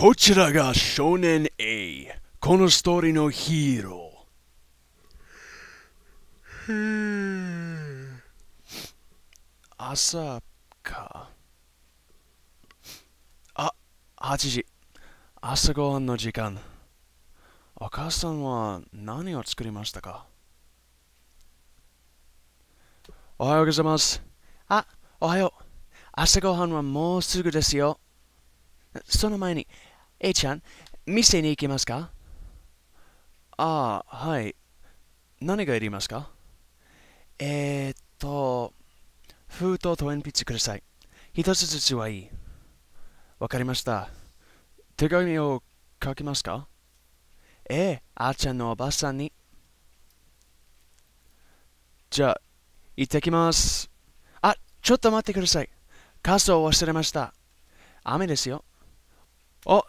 こちらが少年 A このストーリーのヒーロー朝かあ8時朝ごはんの時間お母さんは何を作りましたかおはようございますあおはよう朝ごはんはもうすぐですよその前に A ちゃん、店に行きますかああ、はい。何がいりますかえー、っと、封筒と鉛筆ください。一つずつはいい。わかりました。手紙を書きますかええ、あーちゃんのおばさんに。じゃあ、行ってきます。あ、ちょっと待ってください。傘を忘れました。雨ですよ。お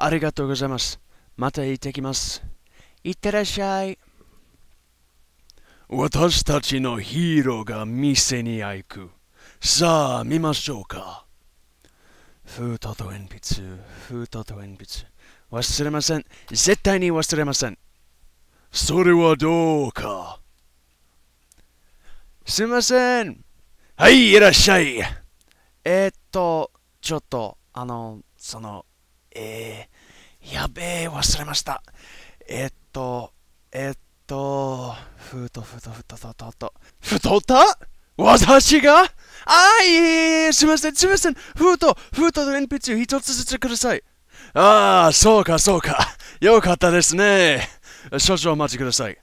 ありがとうございます。また行ってきます。いってらっしゃい。私たちのヒーローが店に行く。さあ、見ましょうか。封筒と鉛筆、封筒と鉛筆。忘れません。絶対に忘れません。それはどうか。すみません。はい、いらっしゃい。えー、っと、ちょっと、あの、その、えー、やべえ、忘れました。えー、っと、えー、っと、ふとふとふとふとふと。ふった私がああ、いえすみません、すみません。と、ふ封とと鉛筆を一つずつください。ああ、そうか、そうか。よかったですね。少々お待ちください。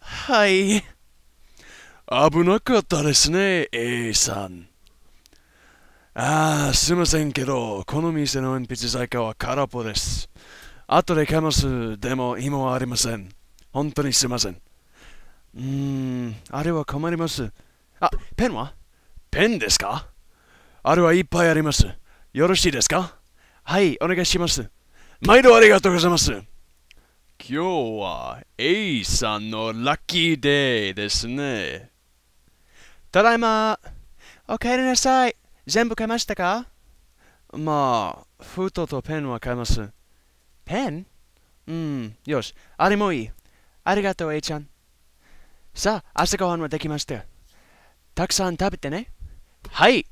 はい。危なかったですね、A さん。ああ、すいませんけど、この店の鉛筆在庫は空っぽです。後で買います、でも今はありません。本当にすいません。うーん、あれは困ります。あ、ペンはペンですかあれはいっぱいあります。よろしいですかはい、お願いします。毎度ありがとうございます。今日は A さんのラッキーデーですね。ただいま。お帰りなさい。全部買いましたかまあ、ートとペンは買います。ペンうん、よし。あれもいい。ありがとう、いちゃん。さあ、朝ごはんはできました。たくさん食べてね。はい。